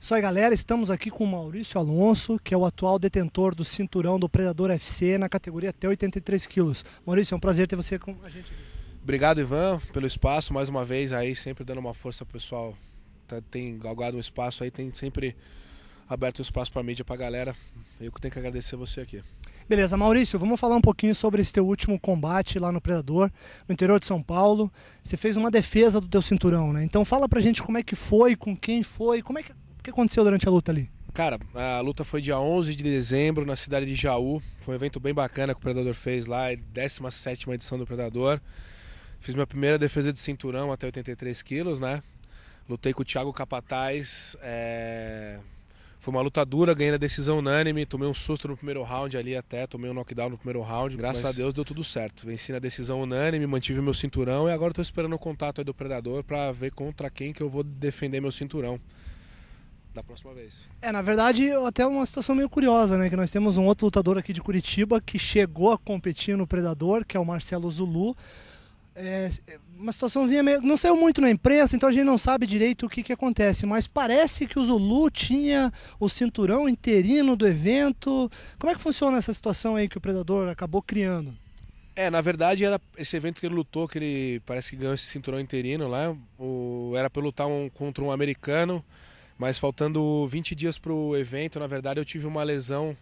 Só aí, galera. Estamos aqui com o Maurício Alonso, que é o atual detentor do cinturão do Predador FC na categoria até 83 quilos. Maurício, é um prazer ter você com a gente aqui. Obrigado, Ivan, pelo espaço mais uma vez aí, sempre dando uma força pro pessoal. Tá, tem galgado um espaço aí, tem sempre aberto um espaço para mídia, para galera. Eu que tenho que agradecer você aqui. Beleza, Maurício, vamos falar um pouquinho sobre esse teu último combate lá no Predador, no interior de São Paulo. Você fez uma defesa do teu cinturão, né? Então fala pra gente como é que foi, com quem foi, como é que que aconteceu durante a luta ali? Cara, a luta foi dia 11 de dezembro na cidade de Jaú. Foi um evento bem bacana que o Predador fez lá, 17 é edição do Predador. Fiz minha primeira defesa de cinturão até 83 quilos, né? Lutei com o Thiago Capataz. É... Foi uma luta dura, ganhei a decisão unânime. Tomei um susto no primeiro round ali até, tomei um knockdown no primeiro round. Graças mas... a Deus deu tudo certo. Venci na decisão unânime, mantive meu cinturão e agora estou esperando o contato do Predador para ver contra quem que eu vou defender meu cinturão da próxima vez. É, na verdade, até uma situação meio curiosa, né? Que nós temos um outro lutador aqui de Curitiba que chegou a competir no Predador, que é o Marcelo Zulu. É, é uma situaçãozinha meio... Não saiu muito na imprensa, então a gente não sabe direito o que, que acontece, mas parece que o Zulu tinha o cinturão interino do evento. Como é que funciona essa situação aí que o Predador acabou criando? É, na verdade era esse evento que ele lutou, que ele parece que ganhou esse cinturão interino lá, o, era para lutar um, contra um americano mas faltando 20 dias para o evento, na verdade, eu tive uma lesão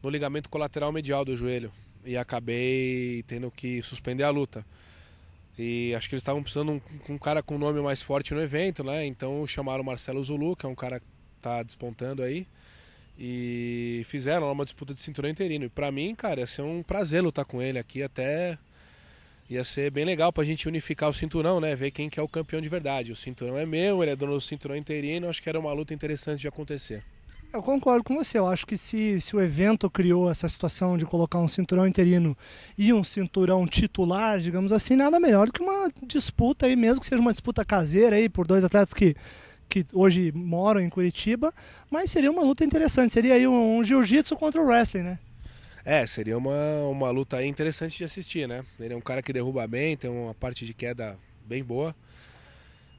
no ligamento colateral medial do joelho e acabei tendo que suspender a luta. E acho que eles estavam precisando de um, um, cara com nome mais forte no evento, né? Então chamaram o Marcelo Zulu, que é um cara que tá despontando aí. E fizeram uma disputa de cinturão interino. E para mim, cara, ia ser um prazer lutar com ele aqui até Ia ser bem legal pra gente unificar o cinturão, né? Ver quem que é o campeão de verdade. O cinturão é meu, ele é dono do cinturão interino, acho que era uma luta interessante de acontecer. Eu concordo com você. Eu acho que se, se o evento criou essa situação de colocar um cinturão interino e um cinturão titular, digamos assim, nada melhor do que uma disputa aí, mesmo que seja uma disputa caseira aí por dois atletas que, que hoje moram em Curitiba, mas seria uma luta interessante. Seria aí um, um jiu-jitsu contra o wrestling, né? É, seria uma, uma luta interessante de assistir, né? Ele é um cara que derruba bem, tem uma parte de queda bem boa.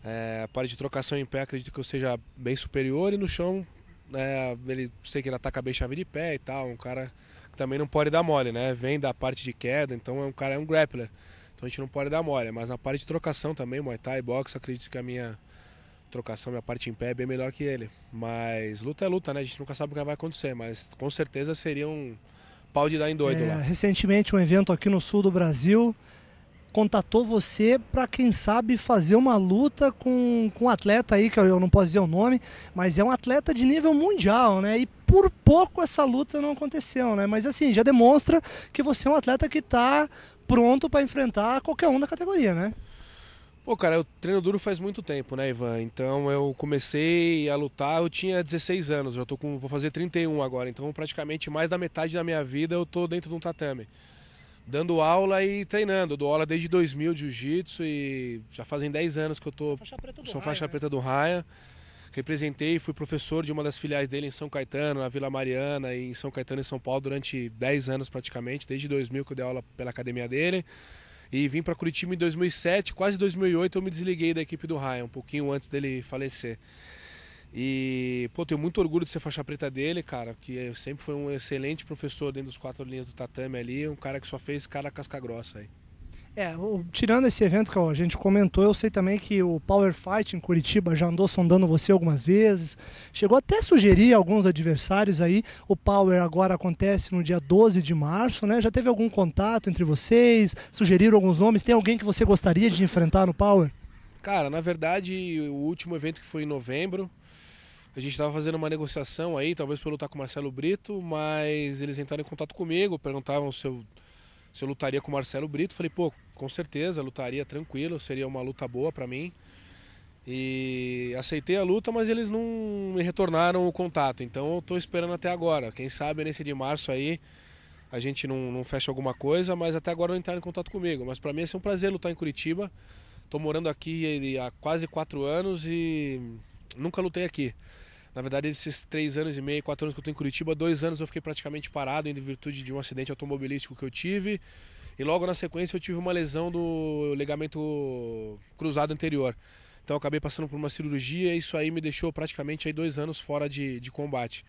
É, a parte de trocação em pé acredito que eu seja bem superior e no chão é, ele sei que ele ataca bem chave de pé e tal. Um cara que também não pode dar mole, né? Vem da parte de queda, então é um cara é um grappler. Então a gente não pode dar mole, mas na parte de trocação também, Muay Thai, boxe, acredito que a minha trocação, minha parte em pé é bem melhor que ele. Mas luta é luta, né? A gente nunca sabe o que vai acontecer, mas com certeza seria um de dar em doido é, lá. Recentemente, um evento aqui no sul do Brasil contatou você para quem sabe fazer uma luta com, com um atleta aí, que eu não posso dizer o nome, mas é um atleta de nível mundial, né? E por pouco essa luta não aconteceu, né? Mas assim, já demonstra que você é um atleta que está pronto para enfrentar qualquer um da categoria, né? Pô, cara, eu treino duro faz muito tempo, né, Ivan? Então eu comecei a lutar, eu tinha 16 anos, já tô com. vou fazer 31 agora, então praticamente mais da metade da minha vida eu tô dentro de um tatame. Dando aula e treinando. Eu dou aula desde 2000 de jiu-jitsu e já fazem 10 anos que eu tô. Faixa preta do sou Raya, faixa né? preta né? do Raia. Representei, fui professor de uma das filiais dele em São Caetano, na Vila Mariana e em São Caetano e São Paulo durante 10 anos praticamente, desde 2000 que eu dei aula pela academia dele. E vim para Curitiba em 2007, quase 2008 eu me desliguei da equipe do Ryan, um pouquinho antes dele falecer. E, pô, tenho muito orgulho de ser faixa preta dele, cara, que sempre foi um excelente professor dentro dos quatro linhas do tatame ali, um cara que só fez cara casca grossa aí. É, o, tirando esse evento que a gente comentou, eu sei também que o Power Fight em Curitiba já andou sondando você algumas vezes. Chegou até a sugerir alguns adversários aí. O Power agora acontece no dia 12 de março, né? Já teve algum contato entre vocês? Sugeriram alguns nomes? Tem alguém que você gostaria de enfrentar no Power? Cara, na verdade, o último evento que foi em novembro, a gente estava fazendo uma negociação aí, talvez para lutar com o Marcelo Brito, mas eles entraram em contato comigo, perguntavam se eu se eu lutaria com o Marcelo Brito. Falei, pô, com certeza, lutaria tranquilo, seria uma luta boa para mim. E aceitei a luta, mas eles não me retornaram o contato. Então eu tô esperando até agora. Quem sabe nesse de março aí a gente não, não fecha alguma coisa, mas até agora não entraram em contato comigo. Mas para mim assim, é ser um prazer lutar em Curitiba. Tô morando aqui eh, há quase quatro anos e nunca lutei aqui. Na verdade, esses três anos e meio, quatro anos que eu estou em Curitiba, dois anos eu fiquei praticamente parado em virtude de um acidente automobilístico que eu tive. E logo na sequência eu tive uma lesão do ligamento cruzado anterior. Então eu acabei passando por uma cirurgia e isso aí me deixou praticamente aí dois anos fora de, de combate.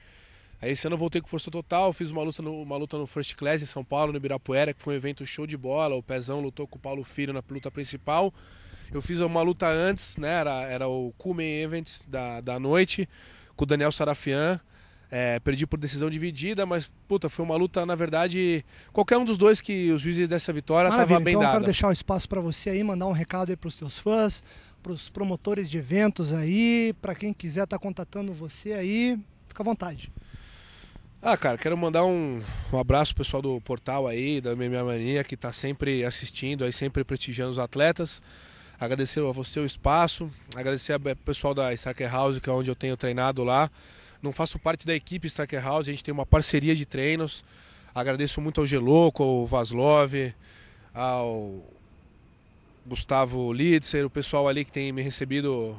Aí esse ano eu voltei com força total, fiz uma luta, no, uma luta no First Class em São Paulo, no Ibirapuera, que foi um evento show de bola. O Pezão lutou com o Paulo Filho na luta principal. Eu fiz uma luta antes, né? Era, era o Cumen Event da, da noite com o Daniel Sarafian. É, perdi por decisão dividida, mas puta, foi uma luta, na verdade, qualquer um dos dois que os juízes dessa vitória estava bem então dada. eu quero deixar um espaço para você aí, mandar um recado aí para os teus fãs, para os promotores de eventos aí, para quem quiser estar tá contatando você aí, fica à vontade. Ah, cara, quero mandar um, um abraço pessoal do portal aí, da MMA Mania, que está sempre assistindo aí, sempre prestigiando os atletas. Agradecer a você o espaço, agradecer ao pessoal da Starker House, que é onde eu tenho treinado lá. Não faço parte da equipe Starker House, a gente tem uma parceria de treinos. Agradeço muito ao Geloco, ao Vaslov, ao Gustavo Litzer, o pessoal ali que tem me recebido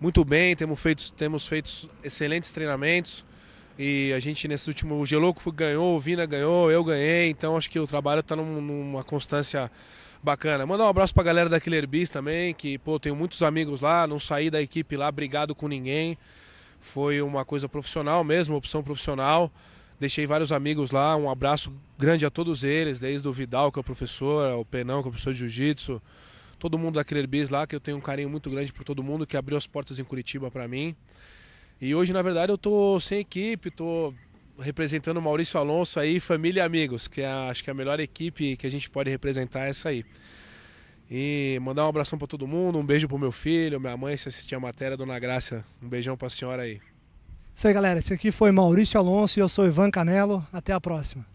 muito bem, temos feito, temos feito excelentes treinamentos. E a gente nesse último. O Geloco ganhou, o Vina ganhou, eu ganhei. Então acho que o trabalho está num, numa constância bacana. Mandar um abraço para a galera da Killer Bees também, que, pô, tenho muitos amigos lá, não saí da equipe lá, brigado com ninguém. Foi uma coisa profissional mesmo, opção profissional. Deixei vários amigos lá, um abraço grande a todos eles, desde o Vidal, que é o professor, o Penão, que é o professor de Jiu-Jitsu, todo mundo da Killer Bees lá, que eu tenho um carinho muito grande por todo mundo, que abriu as portas em Curitiba para mim. E hoje, na verdade, eu tô sem equipe, tô representando o Maurício Alonso aí, família e amigos, que é, acho que é a melhor equipe que a gente pode representar é essa aí. E mandar um abração para todo mundo, um beijo pro meu filho, minha mãe, se assistir a matéria, Dona Graça, um beijão pra senhora aí. Isso aí, galera. Esse aqui foi Maurício Alonso e eu sou Ivan Canelo. Até a próxima.